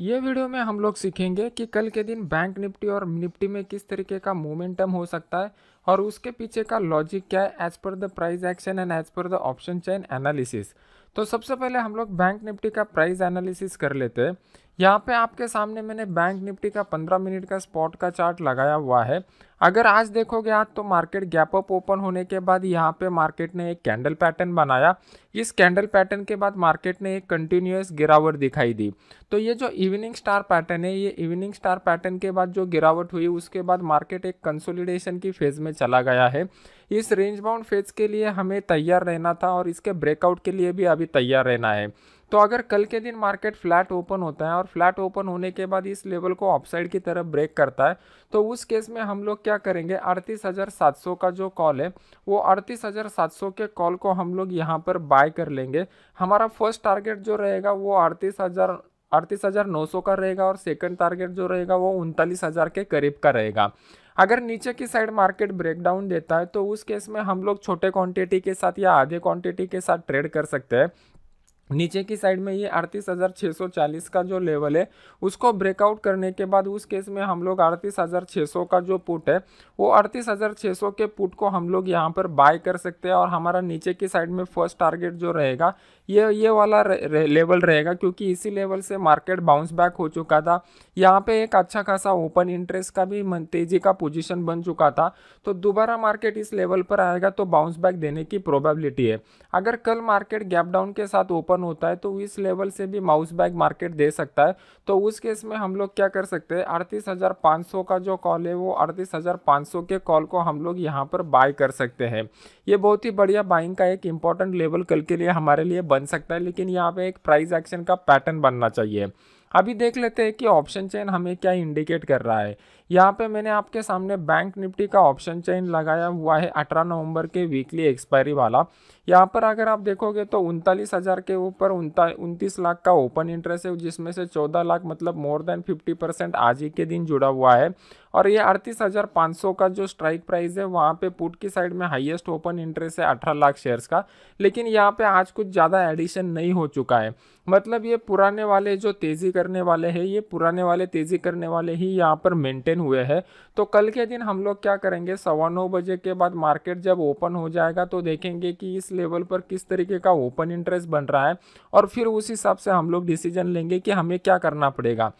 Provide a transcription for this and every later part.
ये वीडियो में हम लोग सीखेंगे कि कल के दिन बैंक निफ्टी और निफ्टी में किस तरीके का मोमेंटम हो सकता है और उसके पीछे का लॉजिक क्या है as per the price action and as per the option chain analysis तो सबसे पहले हम लोग बैंक निफ्टी का प्राइस एनालिसिस कर लेते हैं यहाँ पे आपके सामने मैंने बैंक निफ्टी का 15 मिनट का स्पॉट का चार्ट लगाया हुआ है अगर आज देखोगे आज तो मार्केट गैप अप ओपन होने के बाद यहाँ पे मार्केट ने एक कैंडल पैटर्न बनाया इस कैंडल पैटर्न के बाद मार्केट ने एक कंटिन्यूस गिरावट दिखाई दी तो ये जो इवनिंग स्टार पैटर्न है ये इवनिंग स्टार पैटर्न के बाद जो गिरावट हुई उसके बाद मार्केट एक कंसोलिडेशन की फेज़ में चला गया है इस रेंज बाउंड फेज के लिए हमें तैयार रहना था और इसके ब्रेकआउट के लिए भी अभी तैयार रहना है तो अगर कल के दिन मार्केट फ्लैट ओपन होता है और फ्लैट ओपन होने के बाद इस लेवल को ऑफसाइड की तरफ ब्रेक करता है तो उस केस में हम लोग क्या करेंगे अड़तीस हज़ार सात सौ का जो कॉल है वो अड़तीस हज़ार सात सौ के कॉल को हम लोग यहाँ पर बाय कर लेंगे हमारा फर्स्ट टारगेट जो रहेगा वो अड़तीस हज़ार अड़तीस हज़ार नौ सौ का रहेगा और सेकेंड टारगेट जो रहेगा वो उनतालीस हज़ार के करीब का रहेगा अगर नीचे की साइड मार्केट ब्रेकडाउन देता है तो उस केस में हम लोग छोटे क्वांटिटी के साथ या आधे क्वांटिटी के साथ ट्रेड कर सकते हैं नीचे की साइड में ये अड़तीस हज़ार छः सौ चालीस का जो लेवल है उसको ब्रेकआउट करने के बाद उस केस में हम लोग अड़तीस हज़ार छः सौ का जो पुट है वो अड़तीस हज़ार छः सौ के पुट को हम लोग यहाँ पर बाय कर सकते हैं और हमारा नीचे की साइड में फर्स्ट टारगेट जो रहेगा ये ये वाला रे, रे, लेवल रहेगा क्योंकि इसी लेवल से मार्केट बाउंस बैक हो चुका था यहाँ पे एक अच्छा खासा ओपन इंटरेस्ट का भी तेजी का पोजीशन बन चुका था तो दोबारा मार्केट इस लेवल पर आएगा तो बाउंस बैक देने की प्रोबेबिलिटी है अगर कल मार्केट गैप डाउन के साथ ओपन ओपन होता है तो इस लेवल से भी माउस बैग मार्केट दे सकता है तो उस केस में हम लोग क्या कर सकते हैं अड़तीस हज़ार पाँच सौ का जो कॉल है वो अड़तीस हज़ार पाँच सौ के कॉल को हम लोग यहाँ पर बाय कर सकते हैं ये बहुत ही बढ़िया बाइंग का एक इंपॉर्टेंट लेवल कल के लिए हमारे लिए बन सकता है लेकिन यहाँ पर एक प्राइस एक्शन का पैटर्न बनना चाहिए अभी देख लेते हैं कि ऑप्शन चेन हमें क्या इंडिकेट कर रहा है यहाँ पे मैंने आपके सामने बैंक निफ्टी का ऑप्शन चेन लगाया हुआ है 18 नवंबर के वीकली एक्सपायरी वाला यहाँ पर अगर आप देखोगे तो उनतालीस हज़ार के ऊपर उनतीस लाख का ओपन इंटरेस्ट है जिसमें से 14 लाख मतलब मोर देन 50 परसेंट आज ही के दिन जुड़ा हुआ है और ये अड़तीस हज़ार पाँच सौ का जो स्ट्राइक प्राइस है वहाँ पे पुट की साइड में हाईएस्ट ओपन इंटरेस्ट है अठारह लाख शेयर्स का लेकिन यहाँ पे आज कुछ ज़्यादा एडिशन नहीं हो चुका है मतलब ये पुराने वाले जो तेज़ी करने वाले हैं ये पुराने वाले तेज़ी करने वाले ही यहाँ पर मेंटेन हुए हैं तो कल के दिन हम लोग क्या करेंगे सवा नौ बजे के बाद मार्केट जब ओपन हो जाएगा तो देखेंगे कि इस लेवल पर किस तरीके का ओपन इंटरेस्ट बन रहा है और फिर उस हिसाब से हम लोग डिसीजन लेंगे कि हमें क्या करना पड़ेगा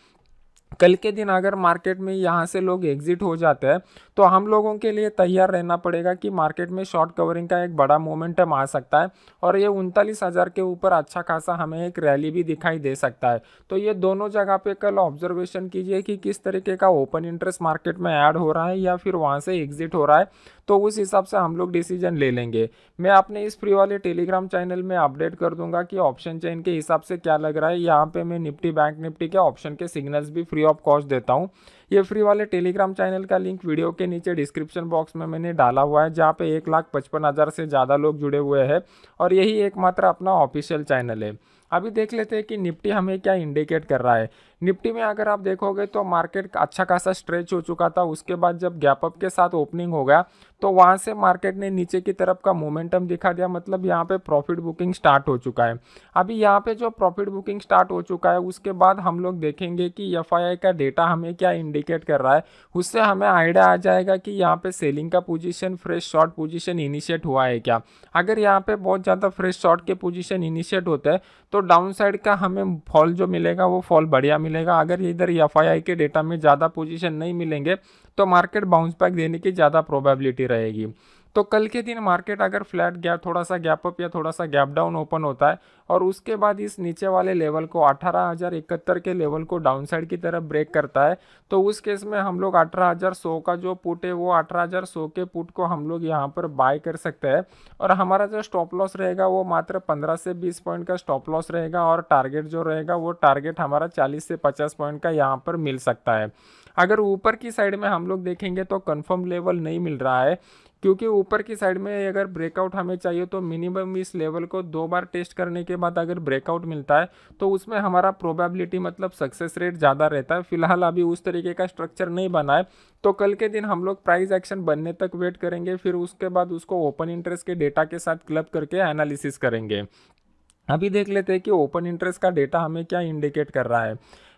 कल के दिन अगर मार्केट में यहाँ से लोग एग्जिट हो जाते हैं तो हम लोगों के लिए तैयार रहना पड़ेगा कि मार्केट में शॉर्ट कवरिंग का एक बड़ा मोमेंटम आ सकता है और ये उनतालीस हज़ार के ऊपर अच्छा खासा हमें एक रैली भी दिखाई दे सकता है तो ये दोनों जगह पे कल ऑब्जर्वेशन कीजिए कि किस तरीके का ओपन इंटरेस्ट मार्केट में ऐड हो रहा है या फिर वहाँ से एग्जिट हो रहा है तो उस हिसाब से हम लोग डिसीजन ले लेंगे मैं अपने इस फ्री वाले टेलीग्राम चैनल में अपडेट कर दूंगा कि ऑप्शन चेन के हिसाब से क्या लग रहा है यहाँ पे मैं निफ्टी बैंक निफ्टी के ऑप्शन के सिग्नल्स भी फ्री ऑफ कॉस्ट देता हूँ ये फ्री वाले टेलीग्राम चैनल का लिंक वीडियो के नीचे डिस्क्रिप्शन बॉक्स में मैंने डाला हुआ है जहाँ पे एक लाख पचपन हज़ार से ज़्यादा लोग जुड़े हुए हैं और यही एकमात्र अपना ऑफिशियल चैनल है अभी देख लेते हैं कि निफ्टी हमें क्या इंडिकेट कर रहा है निफ्टी में अगर आप देखोगे तो मार्केट अच्छा खासा स्ट्रेच हो चुका था उसके बाद जब गैप अप के साथ ओपनिंग हो गया तो वहाँ से मार्केट ने नीचे की तरफ का मोमेंटम दिखा दिया मतलब यहाँ पे प्रॉफिट बुकिंग स्टार्ट हो चुका है अभी यहाँ पे जो प्रॉफिट बुकिंग स्टार्ट हो चुका है उसके बाद हम लोग देखेंगे कि एफ का डेटा हमें क्या इंडिकेट कर रहा है उससे हमें आइडिया आ जाएगा कि यहाँ पर सेलिंग का position fresh short position initiate हुआ है क्या अगर यहाँ पर बहुत ज़्यादा फ्रेश शॉर्ट के पोजिशन इनिशिएट होते हैं तो डाउन तो साइड का हमें फॉल जो मिलेगा वो फॉल बढ़िया मिलेगा अगर इधर एफ के डेटा में ज़्यादा पोजीशन नहीं मिलेंगे तो मार्केट बाउंस बैक देने की ज़्यादा प्रोबेबिलिटी रहेगी तो कल के दिन मार्केट अगर फ्लैट गैप थोड़ा सा गैप अप या थोड़ा सा गैप डाउन ओपन होता है और उसके बाद इस नीचे वाले लेवल को अठारह के लेवल को डाउन साइड की तरफ ब्रेक करता है तो उस केस में हम लोग अठारह का जो पुट है वो अठारह के पुट को हम लोग यहाँ पर बाय कर सकते हैं और हमारा जो स्टॉप लॉस रहेगा वो मात्र पंद्रह से बीस पॉइंट का स्टॉप लॉस रहेगा और टारगेट जो रहेगा वो टारगेट हमारा चालीस से पचास पॉइंट का यहाँ पर मिल सकता है अगर ऊपर की साइड में हम लोग देखेंगे तो कन्फर्म लेवल नहीं मिल रहा है क्योंकि ऊपर की साइड में अगर ब्रेकआउट हमें चाहिए तो मिनिमम इस लेवल को दो बार टेस्ट करने के बाद अगर ब्रेकआउट मिलता है तो उसमें हमारा प्रोबेबिलिटी मतलब सक्सेस रेट ज़्यादा रहता है फिलहाल अभी उस तरीके का स्ट्रक्चर नहीं बना है तो कल के दिन हम लोग प्राइस एक्शन बनने तक वेट करेंगे फिर उसके बाद उसको ओपन इंटरेस्ट के डेटा के साथ क्लब करके एनालिसिस करेंगे अभी देख लेते हैं कि ओपन इंटरेस्ट का डेटा हमें क्या इंडिकेट कर रहा है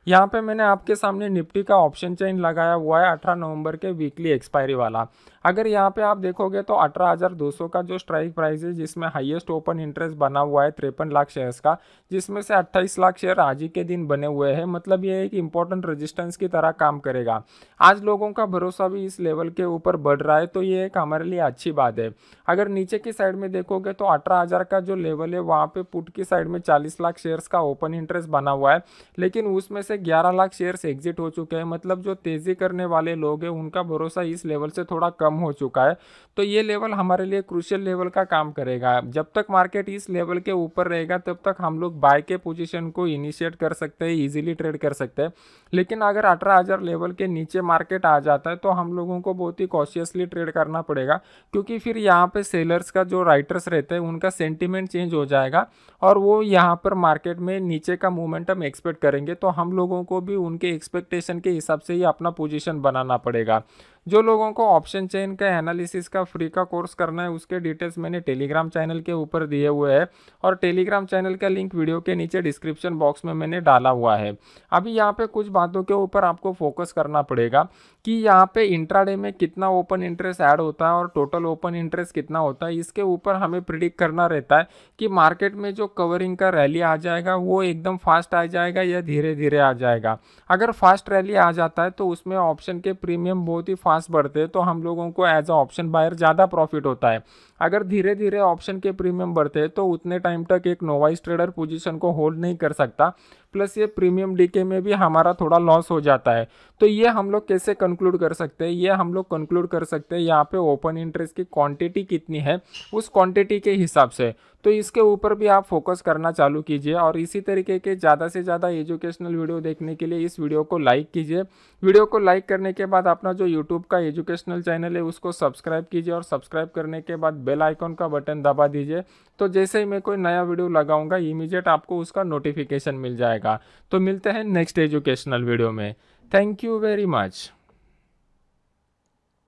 यहाँ पे मैंने आपके सामने निफ्टी का ऑप्शन चेन लगाया हुआ है अठारह नवंबर के वीकली एक्सपायरी वाला अगर यहाँ पे आप देखोगे तो 18,200 का जो स्ट्राइक प्राइस है जिसमें हाईएस्ट ओपन इंटरेस्ट बना हुआ है तिरपन लाख शेयर्स का जिसमें से 28 लाख शेयर आज ही के दिन बने हुए हैं मतलब ये एक इंपॉर्टेंट रजिस्टेंस की तरह काम करेगा आज लोगों का भरोसा भी इस लेवल के ऊपर बढ़ रहा है तो ये एक हमारे लिए अच्छी बात है अगर नीचे की साइड में देखोगे तो अठारह का जो लेवल है वहाँ पर पुट की साइड में चालीस लाख शेयर्स का ओपन इंटरेस्ट बना हुआ है लेकिन उसमें से से 11 लाख शेयर्स एग्जिट हो चुके हैं मतलब जो तेज़ी करने वाले लोग हैं उनका भरोसा इस लेवल से थोड़ा कम हो चुका है तो ये लेवल हमारे लिए क्रूशियल लेवल का काम करेगा जब तक मार्केट इस लेवल के ऊपर रहेगा तब तक हम लोग बाय के पोजिशन को इनिशिएट कर सकते हैं ईजिली ट्रेड कर सकते हैं लेकिन अगर अठारह लेवल के नीचे मार्केट आ जाता है तो हम लोगों को बहुत ही कॉशियसली ट्रेड करना पड़ेगा क्योंकि फिर यहाँ पे सेलर्स का जो राइटर्स रहते हैं उनका सेंटिमेंट चेंज हो जाएगा और वो यहाँ पर मार्केट में नीचे का मोमेंटम एक्सपेक्ट करेंगे तो हम लोग लोगों को भी उनके एक्सपेक्टेशन के हिसाब से ही अपना पोजीशन बनाना पड़ेगा जो लोगों को ऑप्शन चेन का एनालिसिस का फ्री का कोर्स करना है उसके डिटेल्स मैंने टेलीग्राम चैनल के ऊपर दिए हुए हैं और टेलीग्राम चैनल का लिंक वीडियो के नीचे डिस्क्रिप्शन बॉक्स में मैंने डाला हुआ है अभी यहाँ पे कुछ बातों के ऊपर आपको फोकस करना पड़ेगा कि यहाँ पे इंट्राडे में कितना ओपन इंटरेस्ट ऐड होता है और टोटल ओपन इंटरेस्ट कितना होता है इसके ऊपर हमें प्रिडिक्ट करना रहता है कि मार्केट में जो कवरिंग का रैली आ जाएगा वो एकदम फास्ट आ जाएगा या धीरे धीरे आ जाएगा अगर फास्ट रैली आ जाता है तो उसमें ऑप्शन के प्रीमियम बहुत ही फास्ट फास्ट बढ़ते हैं तो हम लोगों को एज अ ऑप्शन बायर ज़्यादा प्रॉफिट होता है अगर धीरे धीरे ऑप्शन के प्रीमियम बढ़ते तो उतने टाइम तक एक नोवाइस ट्रेडर पोजीशन को होल्ड नहीं कर सकता प्लस ये प्रीमियम डीके में भी हमारा थोड़ा लॉस हो जाता है तो ये हम लोग कैसे कंक्लूड कर सकते हैं ये हम लोग कंक्लूड कर सकते हैं यहाँ पे ओपन इंटरेस्ट की क्वांटिटी कितनी है उस क्वांटिटी के हिसाब से तो इसके ऊपर भी आप फोकस करना चालू कीजिए और इसी तरीके के ज़्यादा से ज़्यादा एजुकेशनल वीडियो देखने के लिए इस वीडियो को लाइक कीजिए वीडियो को लाइक करने के बाद अपना जो यूट्यूब का एजुकेशनल चैनल है उसको सब्सक्राइब कीजिए और सब्सक्राइब करने के बाद बेल आइकॉन का बटन दबा दीजिए तो जैसे ही मैं कोई नया वीडियो लगाऊंगा इमीजिएट आपको उसका नोटिफिकेशन मिल जाएगा तो मिलते हैं नेक्स्ट एजुकेशनल वीडियो में थैंक यू वेरी मच